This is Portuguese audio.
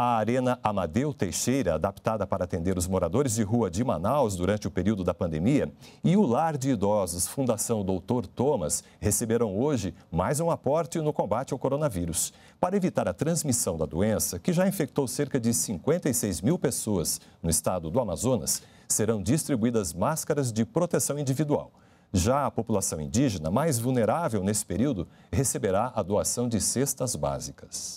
A Arena Amadeu Teixeira, adaptada para atender os moradores de rua de Manaus durante o período da pandemia, e o Lar de Idosos Fundação Doutor Thomas receberão hoje mais um aporte no combate ao coronavírus. Para evitar a transmissão da doença, que já infectou cerca de 56 mil pessoas no estado do Amazonas, serão distribuídas máscaras de proteção individual. Já a população indígena, mais vulnerável nesse período, receberá a doação de cestas básicas.